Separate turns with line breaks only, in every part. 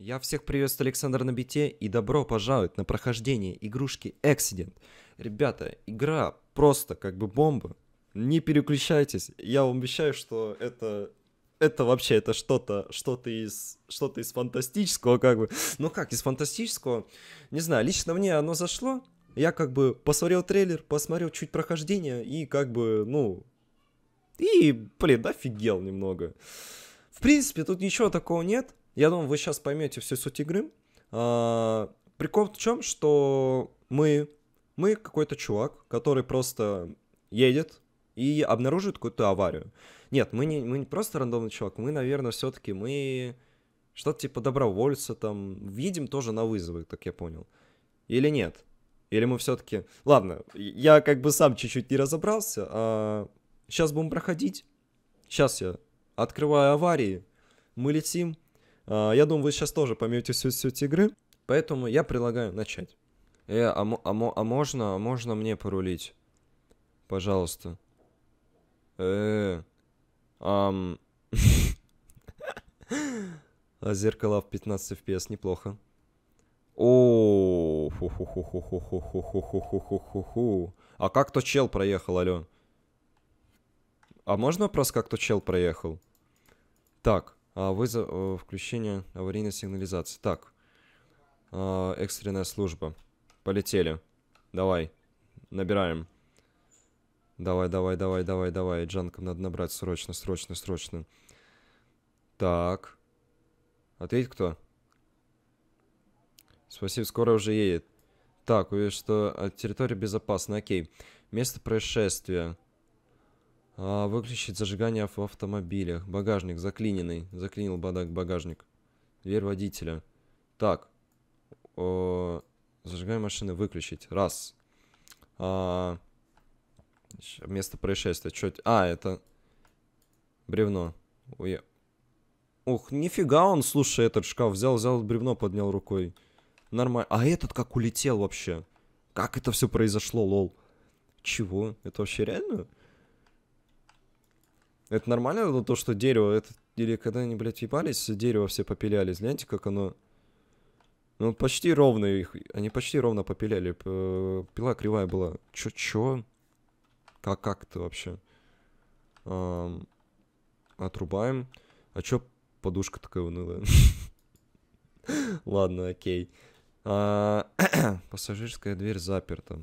Я всех приветствую, Александр на бите, и добро пожаловать на прохождение игрушки Accident. Ребята, игра просто как бы бомба. Не переключайтесь, я вам обещаю, что это это вообще это что-то, что-то из, что-то из фантастического, как бы. Ну как, из фантастического? Не знаю, лично мне оно зашло. Я как бы посмотрел трейлер, посмотрел чуть прохождение и как бы, ну... И, блин, офигел немного. В принципе, тут ничего такого нет. Я думаю, вы сейчас поймете всю суть игры. А, прикол в чем, что мы, мы какой-то чувак, который просто едет и обнаруживает какую-то аварию. Нет, мы не, мы не просто рандомный чувак, мы, наверное, все-таки мы что-то типа добровольца там видим тоже на вызовы, как я понял. Или нет? Или мы все-таки... Ладно, я как бы сам чуть-чуть не разобрался. А... Сейчас будем проходить. Сейчас я открываю аварии. Мы летим. А, я думаю, вы сейчас тоже поймете всю суть игры, поэтому я предлагаю начать. Э, а, а, а можно, а можно мне порулить? Пожалуйста. Э, ам... А зеркала в 15 FPS неплохо. О, а как то чел проехал, алё? А можно вопрос, как то чел проехал? Так, а, вызов э, включение аварийной сигнализации. Так. А, экстренная служба. Полетели. Давай. Набираем. Давай, давай, давай, давай, давай. Джанком надо набрать срочно, срочно, срочно. Так. Ответь кто? Спасибо, скоро уже едет. Так, увидишь, что э, территория безопасна. Окей. Место происшествия. А, выключить зажигание в автомобилях. Багажник заклиненный. Заклинил багажник. Дверь водителя. Так. О, зажигание машины выключить. Раз. А, место происшествия. Чё... А, это... Бревно. Уя... Ух, нифига он, слушай, этот шкаф взял, взял бревно, поднял рукой. Нормально. А этот как улетел вообще? Как это все произошло, лол? Чего? Это вообще реально? Это нормально, то, что дерево, это... Или когда они, блядь, ебались, дерево все попилялись, гляньте, как оно... Ну, почти ровно их... Они почти ровно попиляли. Пила кривая была. Чё-чё? Как как-то вообще? Эм... Отрубаем. А чё подушка такая унылая? Ладно, окей. А, пассажирская дверь заперта.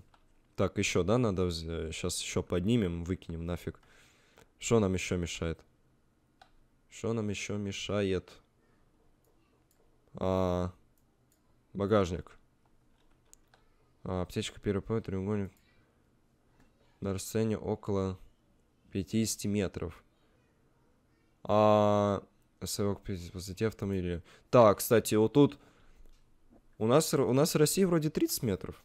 Так, еще, да, надо сейчас еще поднимем, выкинем нафиг. Что нам еще мешает? Что нам еще мешает? А, багажник. А, аптечка ПРП, треугольник. На расстоянии около 50 метров. А, совок высоте автомобиля. Так, кстати, вот тут... У нас, у нас в России вроде 30 метров.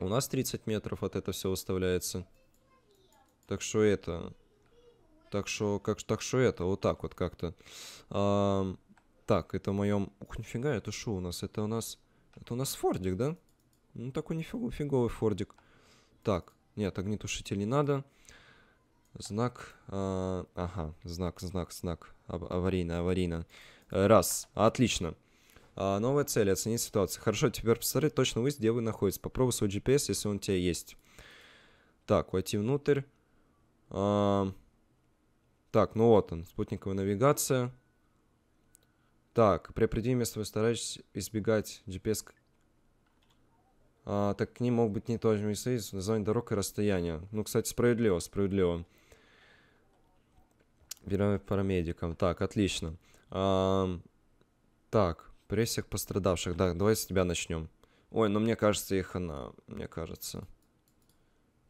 У нас 30 метров от этого все выставляется. Так что это... Так что, как, так что это, вот так вот как-то. А, так, это в моем... Ух, нифига, это что у нас? Это у нас... Это у нас фордик, да? Ну, такой нифиговый фиговый фордик. Так, нет, огнетушитель не надо. Знак... А, ага, знак, знак, знак. А, аварийно, аварийно. Раз, отлично. А, новая цель, оценить ситуацию. Хорошо, теперь посмотри точно вы, где вы находитесь. Попробуй свой GPS, если он у тебя есть. Так, войти внутрь. А, так, ну вот он, спутниковая навигация. Так, при определении места стараюсь избегать GPS. А, так к ним могут быть не тоже места, название дорог и расстояния. Ну, кстати, справедливо, справедливо. Берем парамедикам. Так, отлично. А, так, при всех пострадавших. Да, давай с тебя начнем. Ой, ну мне кажется, их она, мне кажется.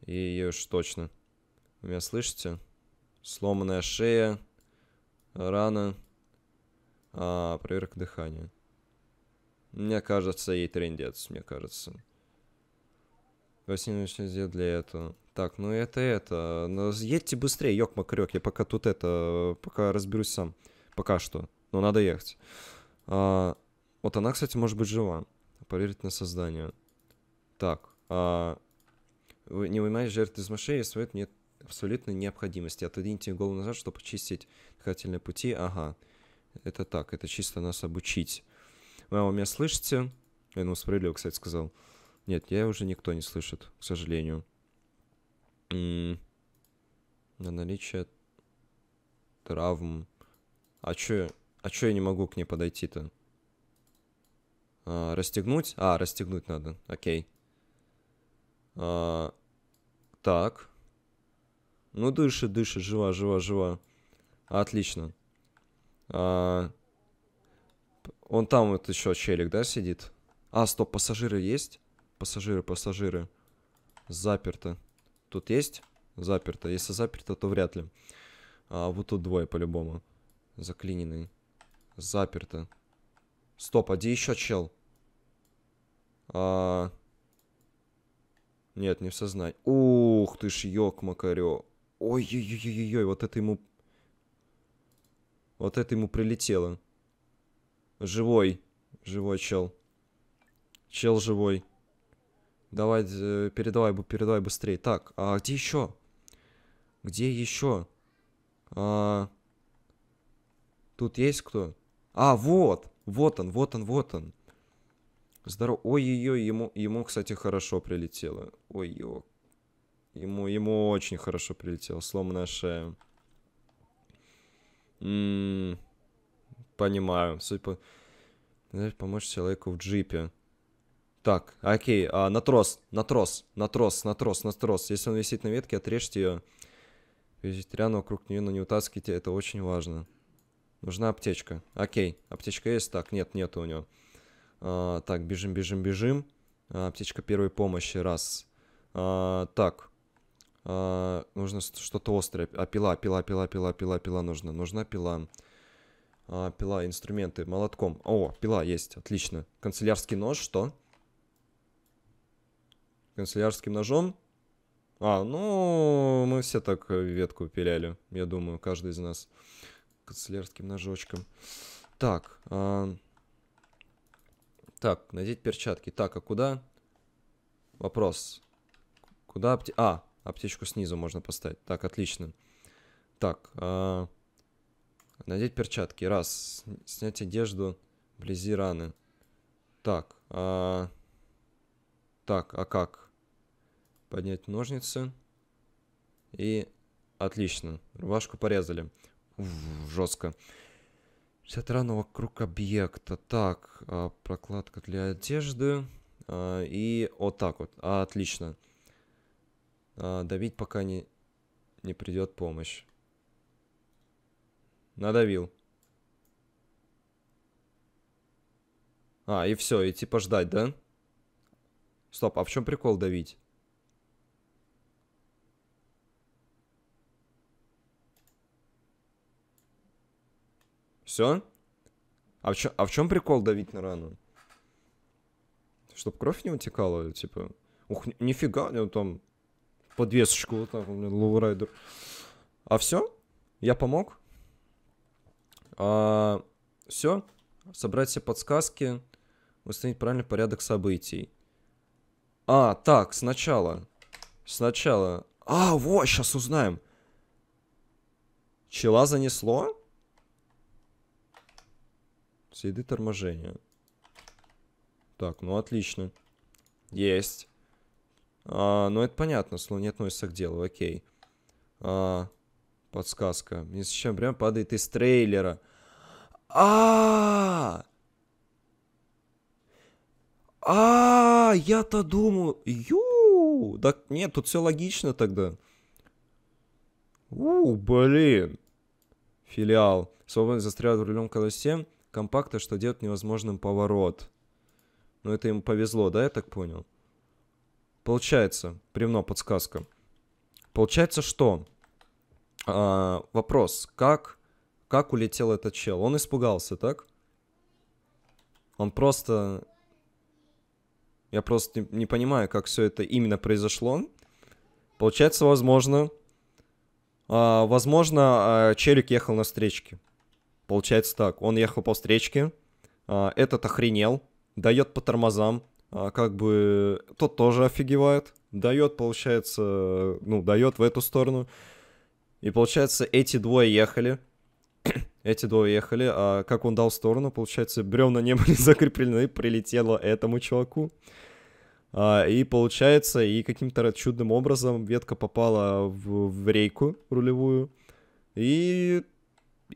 И ее уж точно. Вы меня слышите? Сломанная шея. Рана. А, проверка дыхания. Мне кажется, ей трендец, мне кажется. 86 для этого. Так, ну это это. Но ну, едьте быстрее, ёк макрёк Я пока тут это... Пока разберусь сам. Пока что. Но надо ехать. А, вот она, кстати, может быть жива. Проверить на создание. Так. А, вы не вынимаешь жертв из мышей, если нет абсолютной необходимости. Отодвиньте голову назад, чтобы чистить дыхательные пути. Ага, это так, это чисто нас обучить. Мама, меня слышите? Я ну, справедливо, кстати, сказал. Нет, я уже никто не слышит, к сожалению. М м-м, -м на наличие травм. А чё, а чё я не могу к ней подойти-то? А, расстегнуть? А, расстегнуть надо, окей. А, так. Ну, дышит, дышит, жива, жива, жива. Отлично. А... Он там вот еще челик, да, сидит? А, стоп, пассажиры есть? Пассажиры, пассажиры. Заперто. Тут есть? Заперто. Если заперто, то вряд ли. А, вот тут двое, по-любому. Заклиненный. Заперто. Стоп, а где еще чел? А... Нет, не в сознании. Ух ты ж, ёк, Макарё. Ой-ой-ой-ой, вот это ему... Вот это ему прилетело. Живой. Живой чел. Чел живой. Давай, э, передавай, передавай быстрее. Так, а где еще? Где еще? А... Тут есть кто? А, вот! Вот он, вот он, вот он. Здорово. Ой-ой-ой, ему, ему, кстати, хорошо прилетело. Ой-ой. Ему, ему очень хорошо прилетело. Сломанная шея. М-м, понимаю. Судя по... Знаешь, помочь человеку в джипе. Так, окей, а, на трос, на трос, на трос, на трос, на трос. Если он висит на ветке, отрежьте ее. Вегетариану вокруг нее, но не утаскивайте, это очень важно. Нужна аптечка. Окей, аптечка есть? Так, нет, нет у него. А, так, бежим, бежим, бежим. А, аптечка первой помощи, раз. А, так, а, нужно что-то острое. А пила, пила, пила, пила, пила, пила нужна. Нужна пила. А, пила, инструменты, молотком. О, пила есть, отлично. Канцелярский нож, что? Канцелярским ножом? А, ну, мы все так э, ветку пиляли, я думаю, каждый из нас. Канцелярским ножочком. Так, а... Так, надеть перчатки. Так, а куда? Вопрос. Куда апте... А, Аптечку снизу можно поставить. Так, отлично. Так, э, надеть перчатки. Раз. Снять одежду вблизи раны. Так, э, так, а как? Поднять ножницы. И отлично. Рубашку порезали. Уф, жестко. 60 ран вокруг объекта. Так, а, прокладка для одежды. И вот так вот. Отлично. А, давить, пока не, не придет помощь. Надавил. А, и все, и типа ждать, да? Стоп, а в чем прикол давить? Все? А в, чё, а в чем прикол давить на рану? Чтоб кровь не утекала, типа. Ух, нифига, ну там подвесочку вот так, блин, лоурайдер. А все, я помог. А, все, собрать все подсказки, установить правильный порядок событий. А, так, сначала. Сначала. А, вот, сейчас узнаем. Чела занесло? Следы торможения. Так, ну отлично. Есть. А, но ну, это понятно, слово не относится к делу, окей. А, подсказка. Мне сейчас прям падает из трейлера. А! А, я-то думал. Ю! да нет, тут все логично тогда. У, блин. Филиал. Свободно застрял в рулем колесе компакта, что делает невозможным поворот. Но ну, это им повезло, да, я так понял? Получается, прямо подсказка. Получается, что... А, вопрос, как... Как улетел этот чел? Он испугался, так? Он просто... Я просто не, не понимаю, как все это именно произошло. Получается, возможно... А, возможно, а, челик ехал на встречке. Получается так. Он ехал по встречке. А, этот охренел. Дает по тормозам. А как бы тот тоже офигевает, дает, получается, ну, дает в эту сторону. И получается, эти двое ехали. эти двое ехали, а как он дал сторону, получается, бревна не были закреплены, прилетело этому чуваку. А, и получается, и каким-то чудным образом ветка попала в, в рейку рулевую. И,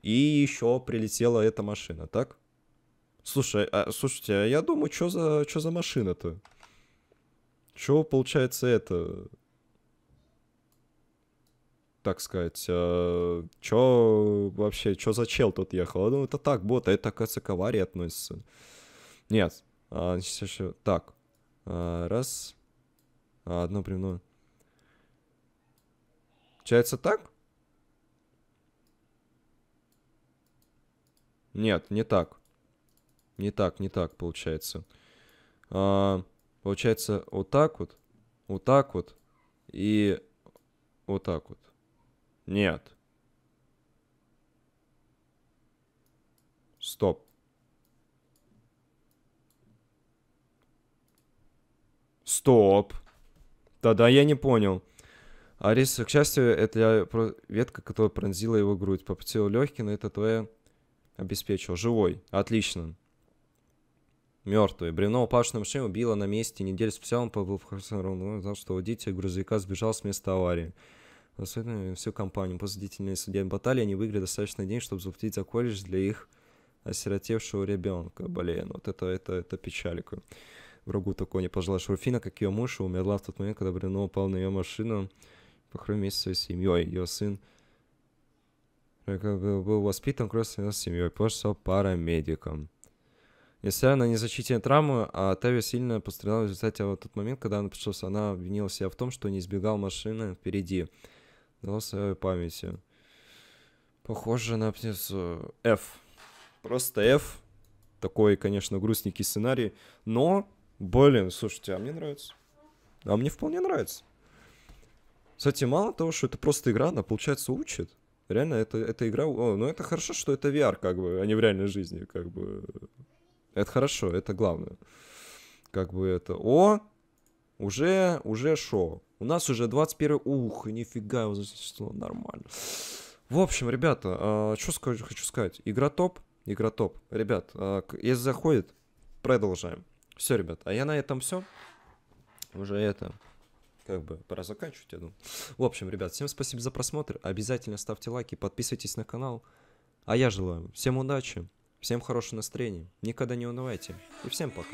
и еще прилетела эта машина, так? Слушай, а, слушайте, а я думаю, что за, что за машина-то? Чего получается это? Так сказать, а, чё вообще, чё за чел тут ехал? Я думаю, это так, бот, а это, оказывается, к аварии относится. Нет. А, значит, так. А, раз. А, одно прямое. Получается так? Нет, не так. Не так, не так получается. А, получается вот так вот, вот так вот и вот так вот. Нет. Стоп. Стоп. Тогда я не понял. Ариса, к счастью, это ветка, которая пронзила его грудь. По легкий, но это твое обеспечил Живой. Отлично мертвый. Бревно, упавшее на машину, убило на месте. Неделю спустя он побыл в Херсон, ну, узнал, что водитель грузовика сбежал с места аварии. Особенно всю компанию. После длительной судебной баталии они выиграли достаточно денег, чтобы заплатить за колледж для их осиротевшего ребенка. Блин, вот это, это, это печалька. Врагу такой не пожелаешь. Руфина, как ее муж, умерла в тот момент, когда Бревно упал на ее машину. Похоронил вместе своей семьей. Ее сын э, был воспитан крестной семьей, после стал парамедиком. Несмотря она не значительную травму, а Тавия сильно пострадала в результате в тот момент, когда она пришлась. Она обвинила себя в том, что не избегал машины впереди. Дала своей памяти. Похоже на птицу F. Э, просто F. Такой, конечно, грустненький сценарий. Но, блин, слушайте, а мне нравится. А мне вполне нравится. Кстати, мало того, что это просто игра, она, получается, учит. Реально, это, эта игра... О, ну, это хорошо, что это VR, как бы, а не в реальной жизни, как бы. Это хорошо, это главное. Как бы это... О, уже, уже шоу. У нас уже 21... Ух, нифига, вот здесь число, нормально. В общем, ребята, э, а, что скажу, хочу сказать. Игра топ, игра топ. Ребят, э, если заходит, продолжаем. Все, ребят, а я на этом все. Уже это, как бы пора заканчивать, я думаю. В общем, ребят, всем спасибо за просмотр. Обязательно ставьте лайки, подписывайтесь на канал. А я желаю всем удачи, Всем хорошего настроения, никогда не унывайте и всем пока.